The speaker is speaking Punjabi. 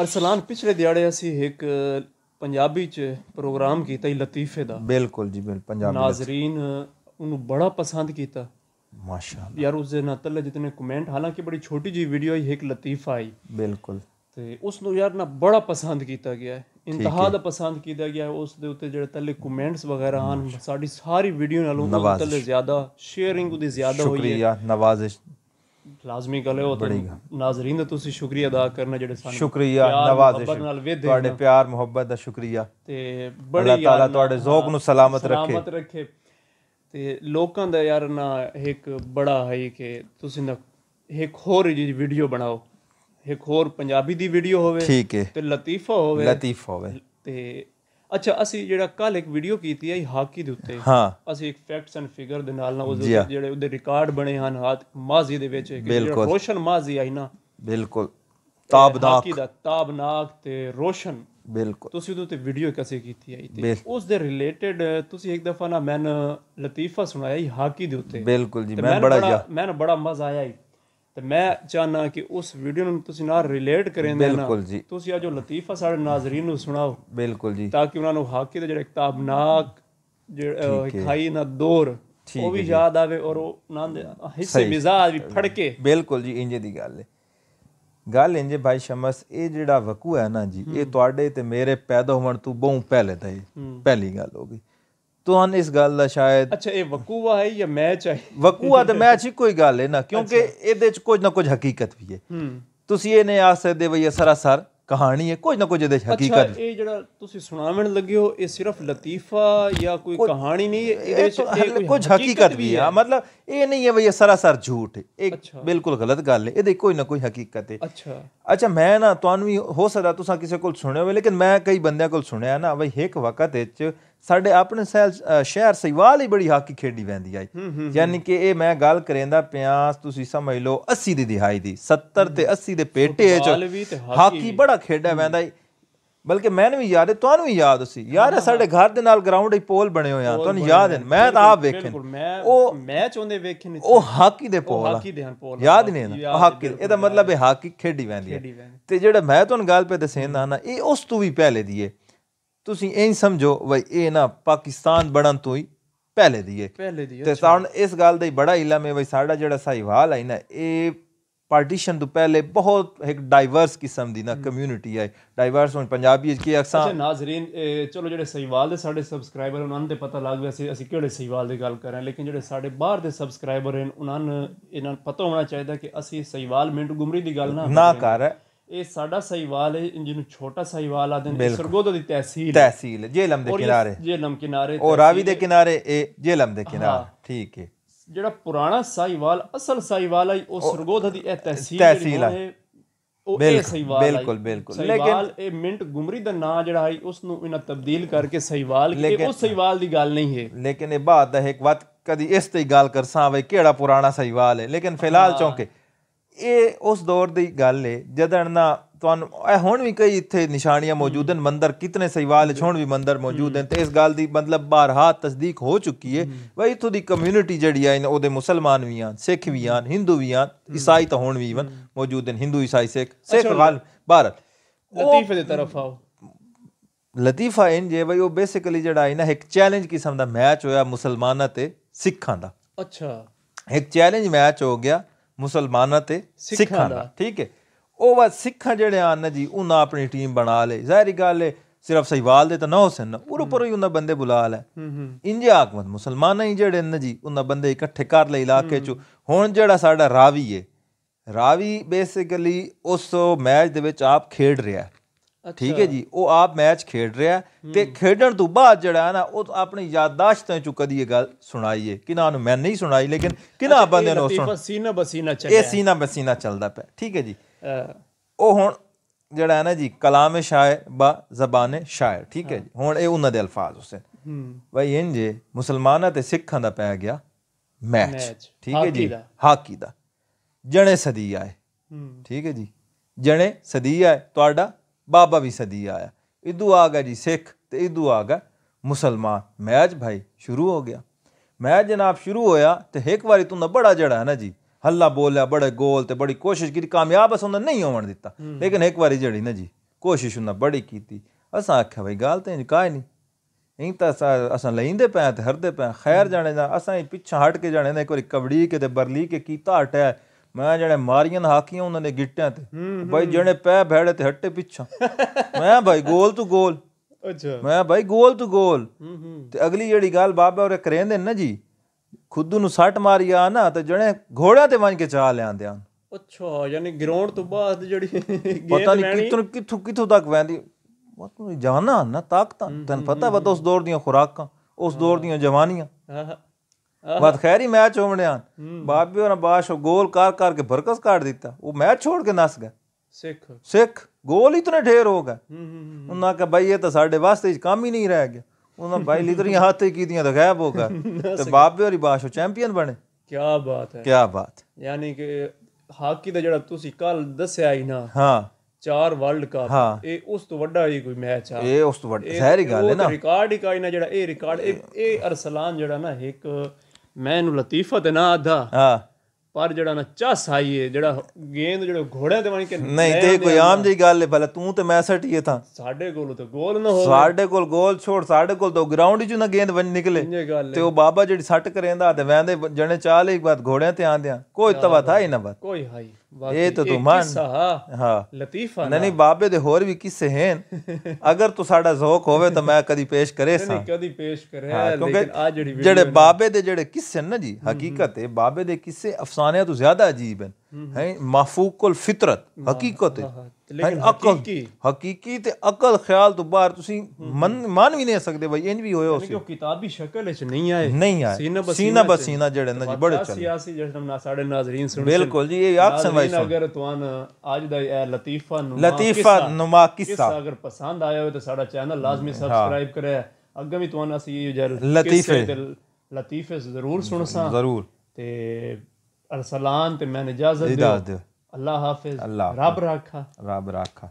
ਅਰਸਲਾਨ ਪਿਛਲੇ ਦਿਹਾੜੇ ਅਸੀਂ ਇੱਕ ਪੰਜਾਬੀ ਚ ਪ੍ਰੋਗਰਾਮ ਕੀਤਾ ਹੀ ਲਤੀਫੇ ਦਾ ਬਿਲਕੁਲ ਜੀ ਬਿਲ ਪੰਜਾਬੀ ਨਾਜ਼ਰੀਨ ਉਹਨੂੰ ਬੜਾ ਪਸੰਦ ਕੀਤਾ ਮਾਸ਼ਾਅੱਲਾ ਯਾਰ ਉਸ ਦੇ ਨਾਲ ਤੱਲੇ ਜਿਤਨੇ ਕਮੈਂਟ ਹਾਲਾਂਕਿ ਬੜੀ ਛੋਟੀ ਜੀ ਵੀਡੀਓ ਹੀ ਇੱਕ ਲਤੀਫਾ ਆਈ ਬਿਲਕੁਲ ਤੇ ਉਸ ਨੂੰ ਯਾਰ ਨਾ ਬੜਾ ਪਸੰਦ ਕੀਤਾ ਗਿਆ ਇੰਤਹਾ ਦਾ ਪਸੰਦ ਕੀਤਾ ਗਿਆ ਉਸ ਦੇ ਉੱਤੇ ਜਿਹੜੇ ਤੱਲੇ ਕਮੈਂਟਸ ਵਗੈਰਾ ਹਨ ਸਾਡੀ ਸਾਰੀ ਵੀਡੀਓ ਨਾਲੋਂ ਤੱਲੇ ਜ਼ਿਆਦਾ ਸ਼ੇਅਰਿੰਗ ਉਹਦੀ ਜ਼ਿਆਦਾ ਹੋਈ ਹੈ ਸ਼ੁਕਰੀਆ ਨਵਾਜ਼ਿਸ਼ ਲਾਜ਼ਮੀ ਗੱਲ ਹੈ ਉਹ ਤਾਂ ਨਾਜ਼ਰੀਨ ਦਾ ਤੁਸੀਂ ਸ਼ੁਕਰੀਆ ਅਦਾ ਕਰਨਾ ਜਿਹੜੇ ਸਾਨੂੰ ਸ਼ੁਕਰੀਆ ਨਵਾਜ਼ਿਸ਼ ਤੁਹਾਡੇ ਪਿਆਰ ਮੁਹੱਬਤ ਦਾ ਸ਼ੁਕਰੀਆ ਤੇ ਬੜੀ ਅੱਲਾਹ ਤਾਲਾ ਤੁਹਾਡੇ ਜ਼ੌਕ ਨੂੰ ਸਲਾਮਤ ਰੱਖੇ ਸਲਾਮਤ ਰੱਖੇ ਤੇ ਲੋਕਾਂ ਦਾ ਯਾਰ ਨਾ ਇੱਕ ਬੜਾ ਹੈ ਕਿ ਤੁਸੀਂ ਨਾ ਇੱਕ ਹੋਰ ਜੀ ਵੀਡੀਓ ਬਣਾਓ ਇੱਕ ਹੋਰ ਪੰਜਾਬੀ ਦੀ ਵੀਡੀਓ ਹੋਵੇ ਤੇ ਲਤੀਫਾ ਹੋਵੇ ਲਤੀਫਾ ਹੋਵੇ ਤੇ ਅੱਛਾ ਅਸੀਂ ਜਿਹੜਾ ਕੱਲ ਇੱਕ ਵੀਡੀਓ ਕੀਤੀ ਹੈ ਹਾਕੀ ਦੇ ਉੱਤੇ ਹਾਂ ਅਸੀਂ ਇੱਕ ਫੈਕਟਸ ਐਂਡ ਫਿਗਰ ਦੇ ਨਾਲ ਨਾਲ ਉਹਦੇ ਜਿਹੜੇ ਉਹਦੇ ਰਿਕਾਰਡ ਬਣੇ ਹਨ ਹਾਤ ਮਾਜ਼ੀ ਦੇ ਵਿੱਚ ਇੱਕ ਰੋਸ਼ਨ ਮਾਜ਼ੀ ਆਈ ਨਾ ਬਿਲਕੁਲ ਤਾਬਨਾਕ ਹਾਕੀ ਦਾ ਤਾਬਨਾਕ ਤੇ ਰੋਸ਼ਨ ਬਿਲਕੁਲ ਤੁਸੀਂ ਉਹਦੇ ਉੱਤੇ ਵੀਡੀਓ ਕਿਸੇ ਕੀਤੀ ਆਈ ਤੇ ਉਸ ਦੇ ਰਿਲੇਟਡ ਤੁਸੀਂ ਇੱਕ ਦਫਾ ਨਾ ਮੈਨ ਲਤੀਫਾ ਸੁਣਾਇਆ ਹਾਕੀ ਦੇ ਉੱਤੇ ਬਿਲਕੁਲ ਜੀ ਮੈਂ ਬੜਾ ਮੈਂ ਬੜਾ ਮਜ਼ਾ ਆਇਆ ਹੀ ਤੇ ਮੈਂ ਚਾਹਨਾ ਕਿ ਉਸ ਵੀਡੀਓ ਨੂੰ ਤੁਸੀਂ ਨਾਲ ਰਿਲੇਟ ਕਰਿੰਦੇ ਨਾ ਬਿਲਕੁਲ ਜੀ ਤੁਸੀਂ ਆ ਜੋ ਲਤੀਫਾ ਸਾਡੇ ਨਾਜ਼ਰੀਨ ਨੂੰ ਸੁਣਾਓ ਬਿਲਕੁਲ ਜੀ ਤਾਂ ਕਿ ਉਹਨਾਂ ਨੂੰ ਹਾਕੀ ਦਾ ਜਿਹੜਾ ਕਿਤਾਬਨਾਕ ਜਿਹੜਾ ਖਾਈ ਨਾ ਦੌਰ ਉਹ ਵੀ ਯਾਦ ਆਵੇ ਔਰ ਉਹ ਆਨੰਦ ਹਿੱਸੇ ਮਿਜ਼ਾਜ ਵੀ ਫੜ ਕੇ ਬਿਲਕੁਲ ਜੀ ਇੰਜੇ ਦੀ ਗੱਲ ਹੈ ਗੱਲ ਇੰਜੇ ਭਾਈ ਸ਼ਮਸ ਇਹ ਜਿਹੜਾ ਵਕੂ ਹੈ ਨਾ ਜੀ ਇਹ ਤੁਹਾਡੇ ਤੇ ਮੇਰੇ ਪੈਦਾ ਹੋਣ ਤੋਂ ਬਹੁਤ ਪਹਿਲੇ ਦਾ ਹੈ ਪਹਿਲੀ ਗੱਲ ਹੋ ਗਈ ਤੁਹਾਨੂੰ ਇਸ ਗੱਲ ਦਾ ਸ਼ਾਇਦ ਅੱਛਾ ਇਹ ਵਕੂਆ ਹੈ ਜਾਂ ਮੈਚ ਹੈ ਵਕੂਆ ਤੇ ਮੈਚ ਹੀ ਕੋਈ ਗੱਲ ਹੈ ਨਾ ਕਿਉਂਕਿ ਇਹਦੇ ਚ ਕੁਝ ਨਾ ਕੁਝ ਹਕੀਕਤ ਵੀ ਹੈ ਤੁਸੀਂ ਇਹ ਨਹੀਂ ਆ ਸਕਦੇ ਬਈ ਸਰਾਸਰ ਕਹਾਣੀ ਹੈ ਕੁਝ ਨਾ ਕੁਝ ਇਹਦੇ ਹਕੀਕਤ ਅੱਛਾ ਇਹ ਜਿਹੜਾ ਤੁਸੀਂ ਸੁਣਾਉਣ ਲੱਗੇ ਹੋ ਇਹ ਸਿਰਫ ਲਤੀਫਾ ਜਾਂ ਕੋਈ ਕਹਾਣੀ ਨਹੀਂ ਇਹਦੇ ਵਿੱਚ ਕੁਝ ਹਕੀਕਤ ਵੀ ਹੈ ਮਤਲਬ ਇਹ ਨਹੀਂ ਹੈ ਬਈ ਇਹ ਸਰਾਸਰ ਝੂਠ ਇਹ ਬਿਲਕੁਲ ਗਲਤ ਗੱਲ ਹੈ ਇਹਦੇ ਕੋਈ ਨਾ ਕੋਈ ਹਕੀਕਤ ਹੈ ਅੱਛਾ ਅੱਛਾ ਮੈਂ ਨਾ ਤੁਹਾਨੂੰ ਵੀ ਹੋ ਸਕਦਾ ਤੁਸੀਂ ਕਿਸੇ ਕੋਲ ਸੁਣਿਆ ਹੋਵੇ ਲੇਕਿਨ ਮੈਂ ਕਈ ਬੰਦਿਆਂ ਕੋਲ ਸੁਣਿਆ ਨਾ ਬਈ ਇੱਕ ਵਕਤ ਵਿੱਚ ਸਾਡੇ ਆਪਣੇ ਸ਼ਹਿਰ ਸਈਵਾਲ ਹੀ ਬੜੀ ਹਾਕੀ ਖੇਡੀ ਵੈਂਦੀ ਆਈ ਯਾਨੀ ਕਿ ਇਹ ਮੈਂ ਗੱਲ ਕਰੇਂਦਾ ਪਿਆਸ ਤੁਸੀਂ ਸਮਝ ਲਓ 80 ਦੀ ਦਿਹਾਈ ਦੀ 70 ਤੇ 80 ਦੇ ਪੇਟੇ ਚ ਹਾਕੀ ਬੜਾ ਕਿਹੜਾ ਖੇਡ ਹੈ ਵੈਂਦਾ ਬਲਕਿ ਮੈਨੂੰ ਵੀ ਯਾਦ ਹੈ ਤੁਹਾਨੂੰ ਵੀ ਯਾਦ ਸੀ ਯਾਰ ਸਾਡੇ ਘਰ ਦੇ ਨਾਲ ਗਰਾਊਂਡ ਹੀ ਪੋਲ ਬਣੇ ਹੋਇਆ ਆ ਤੁਹਾਨੂੰ ਯਾਦ ਹੈ ਮੈਂ ਤਾਂ ਆਪ ਵੇਖੇ ਉਹ ਮੈਚ ਉਹਨੇ ਵੇਖੇ ਨਹੀਂ ਉਹ ਹਾਕੀ ਦੇ ਪੋਲ ਹਾਕੀ ਦੇ ਹਨ ਪੋਲ ਯਾਦ ਨਹੀਂ ਨਾ ਹਾਕੀ ਇਹਦਾ ਮਤਲਬ ਹੈ ਹਾਕੀ ਖੇਡੀ ਵੈਂਦੀ ਹੈ ਤੇ ਜਿਹੜਾ ਮੈਂ ਤੁਹਾਨੂੰ ਗੱਲ ਪੇ ਦੱਸੇਂਦਾ ਨਾ ਇਹ ਉਸ ਤੋਂ ਵੀ ਪਹਿਲੇ ਦੀ ਹੈ ਤੁਸੀਂ ਇਹ ਸਮਝੋ ਵਈ ਇਹ ਨਾ ਪਾਕਿਸਤਾਨ ਬਣਨ ਤੋਂ ਹੀ ਪਹਿਲੇ ਦੀ ਹੈ ਤੇ ਸਾਨੂੰ ਇਸ ਗੱਲ ਦਾ ਹੀ ਬੜਾ ਇਲਮ ਹੈ ਵਈ ਸਾਡਾ ਜਿਹੜਾ ਸਹੀਵਾਲ ਹੈ ਨਾ ਇਹ ਪਾਰਟੀਸ਼ਨ ਤੋਂ ਪਹਿਲੇ ਬਹੁਤ ਇੱਕ ਡਾਈਵਰਸ ਕਿਸਮ ਦੀ ਨਾ ਕਮਿਊਨਿਟੀ ਹੈ ਡਾਈਵਰਸ ਹੁਣ ਪੰਜਾਬੀ ਜੀ ਕੀ ਅਕਸਾਂ ਅੱਛਾ ਨਾਜ਼ਰੀਨ ਚਲੋ ਜਿਹੜੇ ਸਹੀਵਾਲ ਦੇ ਸਾਡੇ ਸਬਸਕ੍ਰਾਈਬਰ ਉਹਨਾਂ ਨੂੰ ਤੇ ਪਤਾ ਲੱਗ ਗਿਆ ਸੀ ਅਸੀਂ ਕਿਹੜੇ ਸਹੀਵਾਲ ਦੀ ਗੱਲ ਕਰ ਰਹੇ ਹਾਂ ਲੇਕਿਨ ਜਿਹੜੇ ਸਾਡੇ ਬਾਹਰ ਦੇ ਸਬਸਕ੍ਰਾਈਬਰ ਹਨ ਉਹਨਾਂ ਨੂੰ ਇਹਨਾਂ ਨੂੰ ਪਤਾ ਹੋਣਾ ਚਾਹੀਦਾ ਕਿ ਅਸੀਂ ਸਹੀਵਾਲ ਮਿੰਟ ਗੁਮਰੀ ਦੀ ਗੱਲ ਨਾ ਨਾ ਕਰ ਇਹ ਸਾਡਾ ਸਹੀਵਾਲ ਹੈ ਜਿਹਨੂੰ ਛੋਟਾ ਸਹੀਵਾਲ ਆ ਦਿੰਦੇ ਸਰਗੋਦਾ ਦੀ ਤਹਿਸੀਲ ਤਹਿਸੀਲ ਜੇਲਮ ਦੇ ਕਿਨਾਰੇ ਜੇਲਮ ਕਿਨਾਰੇ ਤੇ ਰਾਵੀ ਦੇ ਕਿਨਾਰੇ ਇਹ ਜੇਲਮ ਦੇ ਕਿਨਾਰੇ ਠੀਕ ਹੈ ਜਿਹੜਾ ਪੁਰਾਣਾ ਸਾਈਵਾਲ ਅਸਲ ਸਾਈਵਾਲ ਹੈ ਉਹ ਸਰਗੋਧਾ ਦੀ ਇਹ ਤਹਿਸੀਲ ਤਹਿਸੀਲ ਹੈ ਉਹ ਇਹ ਸਾਈਵਾਲ ਹੈ ਬਿਲਕੁਲ ਬਿਲਕੁਲ ਲੇਕਿਨ ਇਹ ਮਿੰਟ ਗੁਮਰੀ ਦਾ ਨਾਂ ਜਿਹੜਾ ਹੈ ਉਸ ਨੂੰ ਇਹਨਾਂ ਤਬਦੀਲ ਕਰਕੇ ਸਾਈਵਾਲ ਕਿ ਉਹ ਸਾਈਵਾਲ ਦੀ ਗੱਲ ਨਹੀਂ ਹੈ ਲੇਕਿਨ ਇਹ ਬਾਤ ਹੈ ਇੱਕ ਵਾਰ ਕਦੀ ਇਸ ਤੇ ਗੱਲ ਕਰਸਾਂ ਵੇ ਕਿਹੜਾ ਪੁਰਾਣਾ ਸਾਈਵਾਲ ਹੈ ਲੇਕਿਨ ਫਿਲਹਾਲ ਚੌਂਕੇ ਇਹ ਉਸ ਦੌਰ ਦੀ ਗੱਲ ਹੈ ਜਦਣ ਨਾ ਤੁਹਾਨੂੰ ਇਹ ਹੁਣ ਵੀ ਕਈ ਇੱਥੇ ਨਿਸ਼ਾਨੀਆਂ ਮੌਜੂਦ ਹਨ ਮੰਦਰ ਕਿਤਨੇ ਸਹੀਵਾਲ ਛੋਣ ਵੀ ਮੰਦਰ ਮੌਜੂਦ ਹਨ ਤੇ ਇਸ ਗੱਲ ਦੀ ਮਤਲਬ ਬਾਰਹਾ ਤਸਦੀਕ ਹੋ ਚੁੱਕੀ ਹੈ ਬਈ ਇਥੋਂ ਦੀ ਕਮਿਊਨਿਟੀ ਜਿਹੜੀ ਆ ਉਹਦੇ ਮੁਸਲਮਾਨ ਵੀ ਆ ਸਿੱਖ ਵੀ ਆ ਹਿੰਦੂ ਵੀ ਆ ਇਸਾਈ ਤਾਂ ਹੁਣ ਵੀ ਵਨ ਮੌਜੂਦ ਹਨ ਹਿੰਦੂ ਇਸਾਈ ਸਿੱਖ ਸਿੱਖ ਵਾਲ ਭਾਰਤ ਲਤੀਫੇ ਦੀ ਤਰਫ ਆਓ ਲਤੀਫਾ ਇਹ ਜੇ ਬਈ ਉਹ ਬੇਸਿਕਲੀ ਜਿਹੜਾ ਹੈ ਇੱਕ ਚੈਲੰਜ ਕਿਸਮ ਦਾ ਮੈਚ ਹੋਇਆ ਮੁਸਲਮਾਨਾਂ ਤੇ ਸਿੱਖਾਂ ਦਾ ਅੱਛਾ ਇੱਕ ਚੈਲੰਜ ਮੈਚ ਹੋ ਗਿਆ ਮੁਸਲਮਾਨਾਂ ਤੇ ਸਿੱਖਾਂ ਦਾ ਠੀਕ ਹੈ ਉਹ ਵਾ ਸਿੱਖ ਜਿਹੜੇ ਆਨ ਜੀ ਉਹਨਾਂ ਆਪਣੀ ਟੀਮ ਬਣਾ ਲੇ ਜ਼ਾਹਿਰੀ ਗੱਲ ਹੈ ਸਿਰਫ ਸਹੀਵਾਲ ਦੇ ਤਾਂ ਨਾ ਹੋਸਨ ਨਾ ਉਹ ਹੀ ਉਹਨਾਂ ਬੰਦੇ ਬੁਲਾ ਲੈ ਇੰਜ ਆਕਮਤ ਮੁਸਲਮਾਨਾਂ ਹੀ ਜਿਹੜੇ ਨੇ ਜੀ ਉਹਨਾਂ ਬੰਦੇ ਇਕੱਠੇ ਕਰ ਲੈ ਇਲਾਕੇ ਚ ਹੁਣ ਜਿਹੜਾ ਸਾਡਾ ਰਾਵੀ ਏ ਰਾਵੀ ਬੇਸਿਕਲੀ ਉਸ ਮੈਚ ਦੇ ਵਿੱਚ ਆਪ ਖੇਡ ਰਿਹਾ ਠੀਕ ਹੈ ਜੀ ਉਹ ਆਪ ਮੈਚ ਖੇਡ ਰਿਹਾ ਤੇ ਖੇਡਣ ਤੋਂ ਬਾਅਦ ਜਿਹੜਾ ਨਾ ਉਹ ਆਪਣੀ ਯਾਦਦਾਸ਼ਤਾਂ ਚੋਂ ਕਦੀ ਇਹ ਗੱਲ ਸੁਣਾਈਏ ਕਿਨਾਂ ਨੂੰ ਮੈਂ ਨਹੀਂ ਸੁਣਾਈ ਲੇਕਿਨ ਕਿਨਾਂ ਬੰਦੇ ਨੂੰ ਸੁਣ ਸੀਨਾ ਬਸੀਨਾ ਚੱਲਿਆ ਇਹ ਸੀਨਾ ਬਸੀਨਾ ਚੱਲਦਾ ਪਿਆ ਠੀਕ ਹੈ ਜੀ ਉਹ ਹੁਣ ਜਿਹੜਾ ਹੈ ਨਾ ਜੀ ਕਲਾਮ ਸ਼ਾਇਰ ਬਾ ਜ਼ਬਾਨ ਸ਼ਾਇਰ ਠੀਕ ਹੈ ਜੀ ਹੁਣ ਇਹ ਉਹਨਾਂ ਦੇ ਅਲਫਾਜ਼ ਹੁਸੈਨ ਬਈ ਇੰਜ ਮੁਸਲਮਾਨਾਂ ਤੇ ਸਿੱਖਾਂ ਦਾ ਪੈ ਗਿਆ ਮੈਚ ਠੀਕ ਹੈ ਜੀ ਹਾਕੀ ਦਾ ਜਣੇ ਸਦੀ ਆਏ ਠੀਕ ਹੈ ਜੀ ਜਣੇ ਸਦੀ ਆਏ ਤੁਹਾਡਾ ਬਾਬਾ ਵੀ ਸਦੀ ਆਇਆ ਇਦੂ ਆ ਗਿਆ ਜੀ ਸਿੱਖ ਤੇ ਇਦੂ ਆ ਗਿਆ ਮੁਸਲਮਾਨ ਮੈਚ ਭਾਈ ਸ਼ੁਰੂ ਹੋ ਗਿਆ ਮੈਚ ਜਨਾਬ ਸ਼ੁਰੂ ਹੋਇਆ ਤੇ ਇੱਕ ਵਾਰੀ ਤੂੰ ਨਾ ਬੜਾ ਜੜਾ ਹੈ ਨਾ ਜੀ ਹੱਲਾ ਬੋਲਿਆ ਬੜੇ ਗੋਲ ਤੇ ਬੜੀ ਕੋਸ਼ਿਸ਼ ਕੀਤੀ ਕਾਮਯਾਬ ਅਸਾਂ ਉਹਨਾਂ ਨਹੀਂ ਹੋਣ ਦਿੱਤਾ ਲੇਕਿਨ ਇੱਕ ਵਾਰੀ ਜਿਹੜੀ ਨਾ ਜੀ ਕੋਸ਼ਿਸ਼ ਉਹਨਾਂ ਬੜੀ ਕੀਤੀ ਅਸਾਂ ਆਖਿਆ ਬਈ ਗੱਲ ਤੇ ਕਾਇ ਨਹੀਂ ਇੰ ਤਾਂ ਅਸਾਂ ਲੈਂਦੇ ਪਿਆ ਤੇ ਹਰਦੇ ਪਿਆ ਖੈਰ ਜਾਣੇ ਦਾ ਅਸਾਂ ਹੀ ਪਿੱਛਾ ਹਟ ਕੇ ਜਾਣੇ ਦਾ ਇੱਕ ਵਾਰੀ ਕਬੜੀ ਕੇ ਤੇ ਬਰਲੀ ਕੇ ਕੀਤਾ ਹਟਿਆ ਮੈਂ ਜਿਹੜੇ ਮਾਰੀਆਂ ਹਾਕੀਆਂ ਉਹਨਾਂ ਨੇ ਗਿੱਟਿਆਂ ਤੇ ਬਾਈ ਜਿਹੜੇ ਪੈ ਭੈੜੇ ਤੇ ਹੱਟੇ ਪਿੱਛਾ ਮੈਂ ਭਾਈ ਗੋਲ ਤੂੰ ਗੋਲ ਅੱਛਾ ਮੈਂ ਭਾਈ ਗੋਲ ਤੂੰ ਗੋਲ ਤੇ ਅਗਲੀ ਜਿਹੜੀ ਗੱਲ ਬਾਬਾ ਉਹ ਕਰੇਂਦੇ ਨਾ ਜੀ ਖੁੱਦੂ ਨੂੰ ਸੱਟ ਮਾਰੀ ਆ ਨਾ ਤੇ ਜਣੇ ਘੋੜਿਆਂ ਤੇ ਵੰਜ ਕੇ ਚਾਹ ਲਿਆਂਦੇ ਆ ਅੱਛਾ ਯਾਨੀ ਗਰਾਊਂਡ ਤੋਂ ਬਾਅਦ ਜਿਹੜੀ ਪਤਾ ਨਹੀਂ ਕਿਤਨ ਕਿੱਥੋਂ ਕਿੱਥੋਂ ਤੱਕ ਵੈਂਦੀ ਤੂੰ ਜਾਣਾ ਨਾ ਤਾਕਤਾਂ ਤੈਨੂੰ ਪਤਾ ਵਾ ਉਸ ਦੌਰ ਦੀਆਂ ਖੁਰਾਕਾਂ ਉਸ ਦੌਰ ਦੀਆਂ ਜਵਾਨੀਆਂ ਬਾਤ ਖੈਰ ਹੀ ਮੈਚ ਹੋਣਿਆ ਬਾਬੇ ਹੋਣਾ ਬਾਸ਼ ਗੋਲ ਕਰ ਕਰ ਕੇ ਬਰਕਸ ਕਾਟ ਦਿੱਤਾ ਉਹ ਮੈਚ ਛੋੜ ਕੇ ਨਸ ਗਿਆ ਸਿੱਖ ਸਿੱਖ ਗੋਲ ਇਤਨੇ ਢੇਰ ਹੋ ਗਏ ਉਹਨਾਂ ਕਹ ਬਈ ਇਹ ਤਾਂ ਸਾਡੇ ਵਾਸਤੇ ਕੰਮ ਹੀ ਨਹੀਂ ਰਹਿ ਗਿਆ ਉਹਨਾਂ ਬਾਈ ਲੀਡਰੀਆਂ ਹੱਥ ਹੀ ਕੀਤੀਆਂ ਤਾਂ ਗਾਇਬ ਹੋ ਗਿਆ ਤੇ ਬਾਬੇ ਹੋਰੀ ਬਾਸ਼ੋ ਚੈਂਪੀਅਨ ਬਣੇ ਕੀ ਬਾਤ ਹੈ ਕੀ ਬਾਤ ਯਾਨੀ ਕਿ ਹਾਕੀ ਦਾ ਜਿਹੜਾ ਤੁਸੀਂ ਕੱਲ ਦੱਸਿਆ ਹੀ ਨਾ ਹਾਂ ਚਾਰ ਵਰਲਡ ਕੱਪ ਇਹ ਉਸ ਤੋਂ ਵੱਡਾ ਹੀ ਕੋਈ ਮੈਚ ਆ ਇਹ ਉਸ ਤੋਂ ਵੱਡਾ ਸਹਿਰੀ ਗੱਲ ਹੈ ਨਾ ਰਿਕਾਰਡ ਹੀ ਕਾਇਨਾ ਜਿਹੜਾ ਇਹ ਰਿਕਾਰਡ ਇਹ ਅਰਸਲਾਨ ਜਿਹੜਾ ਨਾ ਇੱਕ ਮੈਨੂੰ ਲਤੀਫਾ ਤੇ ਨਾ ਆਧਾ ਹਾਂ ਪਰ ਜਿਹੜਾ ਨਾ ਚਸ ਆਈਏ ਜਿਹੜਾ ਗੇਂਦ ਜਿਹੜਾ ਘੋੜਿਆਂ ਤੇ ਬਣ ਕਿ ਨਹੀਂ ਤੇ ਕੋਈ ਆਮ ਜਿਹੀ ਗੱਲ ਹੈ ਭਲਾ ਤੂੰ ਤੇ ਮੈਂ ਸੱਟੀਏ ਤਾਂ ਸਾਡੇ ਕੋਲ ਤਾਂ ਗੋਲ ਨਾ ਹੋਵੇ ਸਾਡੇ ਕੋਲ ਗੋਲ ਛੋੜ ਸਾਡੇ ਕੋਲ ਤਾਂ ਗਰਾਊਂਡ 'ਚ ਨਾ ਗੇਂਦ ਵੰਜ ਨਿਕਲੇ ਤੇ ਉਹ ਬਾਬਾ ਜਿਹੜੀ ਸੱਟ ਕਰੇਂਦਾ ਤੇ ਵੈਂਦੇ ਜਣੇ ਚਾਹ ਲਈ ਵਾਰ ਘੋੜਿਆਂ ਤੇ ਆਂਦਿਆਂ ਕੋਈ ਤਵਾ ਥਾ ਹੀ ਨਾ ਬਾਤ ਕੋਈ ਹਾਈ ਇਹ ਤਾਂ ਤੁਮਾਨ ਹਾਂ ਲਤੀਫਾ ਨਹੀਂ ਨਹੀਂ ਬਾਬੇ ਦੇ ਹੋਰ ਵੀ ਕਿੱਸੇ ਹਨ ਅਗਰ ਤੂੰ ਸਾਡਾ ਜ਼ੋਕ ਹੋਵੇ ਤਾਂ ਮੈਂ ਕਦੀ ਪੇਸ਼ ਕਰੇ ਸਾਂ ਨਹੀਂ ਕਦੀ ਪੇਸ਼ ਕਰਿਆ ਲੇਕਿਨ ਆ ਜਿਹੜੀ ਜਿਹੜੇ ਬਾਬੇ ਦੇ ਜਿਹੜੇ ਕਿੱਸੇ ਨਾ ਜੀ ਹਕੀਕਤ ਹੈ ਬਾਬੇ ਦੇ ਕਿੱਸੇ ਅਫਸਾਨਿਆਂ ਤੋਂ ਜ਼ਿਆਦਾ ਅਜੀਬ ਹਨ ਹੈ ਮਾਫੂਕੁਲ ਫਿਤਰਤ ਹਕੀਕਤ ਹੈ ਲੇਕਿਨ ਅਕਲ ਹਕੀਕੀ ਤੇ ਅਕਲ ਖਿਆਲ ਤੋਂ ਬਾਹਰ ਤੁਸੀਂ ਮੰਨ ਵੀ ਨਹੀਂ ਸਕਦੇ ਬਈ ਇੰਜ ਵੀ ਹੋਇਆ ਸੀ ਕਿਉਂਕਿ ਕਿਤਾਬੀ ਸ਼ਕਲ ਵਿੱਚ ਨਹੀਂ ਆਏ ਨਹੀਂ ਆਏ ਸੀਨਾ ਬਸੀਨਾ ਜਿਹੜੇ ਨਾ ਜੀ ਬੜੇ ਚੰਗੇ ਸਿਆਸੀ ਜਸ਼ਨ ਨਾ ਸਾਡੇ ਨਾਜ਼ਰੀਨ ਸੁਣ ਬਿਲਕੁਲ ਜੀ ਇਹ ਆਪ ਸੁਣਵਾਈ ਸੁਣ ਅਗਰ ਤੁਹਾਨ ਅੱਜ ਦਾ ਇਹ ਲਤੀਫਾ ਨੂੰ ਲਤੀਫਾ ਨੁਮਾ ਕਿਸਾ ਅਗਰ ਪਸੰਦ ਆਇਆ ਹੋਵੇ ਤਾਂ ਸਾਡਾ ਚੈਨਲ ਲਾਜ਼ਮੀ ਸਬਸਕ੍ਰਾਈਬ ਕਰਿਆ ਅੱਗੇ ਵੀ ਤੁਹਾਨੂੰ ਅਸੀਂ ਇਹ ਜਰ ਲਤੀਫੇ ਲਤੀਫੇ ਜ਼ਰੂਰ ਸੁਣਸਾਂ ਜ਼ਰੂਰ ਤੇ ਅਰਸਲਾਨ ਤੇ ਮੈਂ ਇਜਾਜ਼ਤ ਦਿਓ ਅੱਲਾ ਹਾਫਿਜ਼ ਰੱਬ ਰਾਖਾ ਰੱਬ ਰਾਖਾ